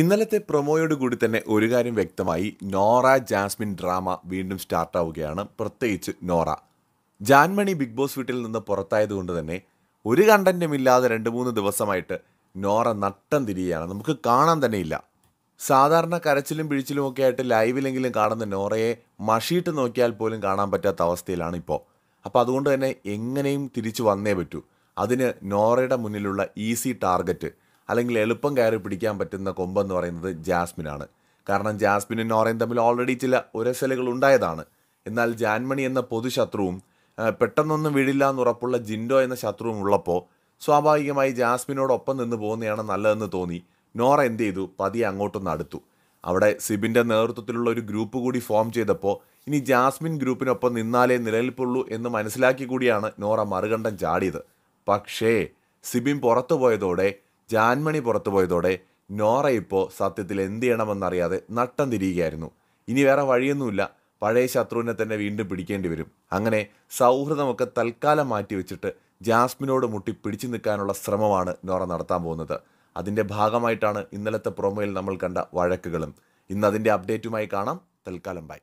ഇന്നലത്തെ കൂടി തന്നെ ഒരു കാര്യം വ്യക്തമായി നോറ ജാസ്മിൻ ഡ്രാമ വീണ്ടും സ്റ്റാർട്ടാവുകയാണ് പ്രത്യേകിച്ച് നോറ ജാൻമണി ബിഗ് ബോസ് വീട്ടിൽ നിന്ന് പുറത്തായതുകൊണ്ട് തന്നെ ഒരു കണ്ടന്റും ഇല്ലാതെ രണ്ട് മൂന്ന് ദിവസമായിട്ട് നോറ നട്ടം തിരിയുകയാണ് നമുക്ക് കാണാൻ ഇല്ല സാധാരണ കരച്ചിലും പിഴിച്ചിലും ഒക്കെ ആയിട്ട് ലൈവിലെങ്കിലും കാണുന്ന നോറയെ മഷിയിട്ട് നോക്കിയാൽ പോലും കാണാൻ പറ്റാത്ത അവസ്ഥയിലാണ് ഇപ്പോൾ അപ്പോൾ അതുകൊണ്ട് തന്നെ എങ്ങനെയും തിരിച്ചു വന്നേ പറ്റൂ അതിന് നോറയുടെ മുന്നിലുള്ള ഈസി ടാർഗറ്റ് അല്ലെങ്കിൽ എളുപ്പം കയറി പിടിക്കാൻ പറ്റുന്ന കൊമ്പെന്ന് പറയുന്നത് ജാസ്മിനാണ് കാരണം ജാസ്മിനും നോറയും തമ്മിൽ ഓൾറെഡി ചില ഉരസലുകൾ ഉണ്ടായതാണ് എന്നാൽ ജാൻമണി എന്ന പൊതുശത്രുവും പെട്ടെന്നൊന്നും വീഴില്ല എന്നുറപ്പുള്ള ജിൻഡോ എന്ന ശത്രുവും ഉള്ളപ്പോൾ സ്വാഭാവികമായി ജാസ്മിനോടൊപ്പം നിന്ന് പോകുന്നതാണ് നല്ലതെന്ന് തോന്നി നോറ എന്ത് ചെയ്തു പതിയെ അങ്ങോട്ടൊന്ന് അടുത്തു അവിടെ സിബിൻ്റെ നേതൃത്വത്തിലുള്ള ഒരു ഗ്രൂപ്പ് കൂടി ഫോം ചെയ്തപ്പോൾ ഇനി ജാസ്മിൻ ഗ്രൂപ്പിനൊപ്പം നിന്നാലേ നിലനിൽപ്പുള്ളൂ എന്ന് മനസ്സിലാക്കി കൂടിയാണ് നോറ മറുകണ്ഠം ചാടിയത് പക്ഷേ സിബിൻ പുറത്തു പോയതോടെ ജാൻമണി പുറത്തു പോയതോടെ നോറ ഇപ്പോൾ സത്യത്തിൽ എന്ത് ചെയ്യണമെന്നറിയാതെ നട്ടം തിരിയുകയായിരുന്നു ഇനി വേറെ വഴിയൊന്നുമില്ല പഴയ ശത്രുവിനെ തന്നെ വീണ്ടും പിടിക്കേണ്ടി വരും അങ്ങനെ സൗഹൃദമൊക്കെ തൽക്കാലം മാറ്റിവെച്ചിട്ട് ജാസ്മിനോട് മുട്ടി പിടിച്ചു നിൽക്കാനുള്ള ശ്രമമാണ് നോറ നടത്താൻ പോകുന്നത് അതിൻ്റെ ഭാഗമായിട്ടാണ് ഇന്നലത്തെ പ്രൊമോയിൽ നമ്മൾ കണ്ട വഴക്കുകളും ഇന്ന് അതിൻ്റെ അപ്ഡേറ്റുമായി കാണാം തൽക്കാലം ബൈ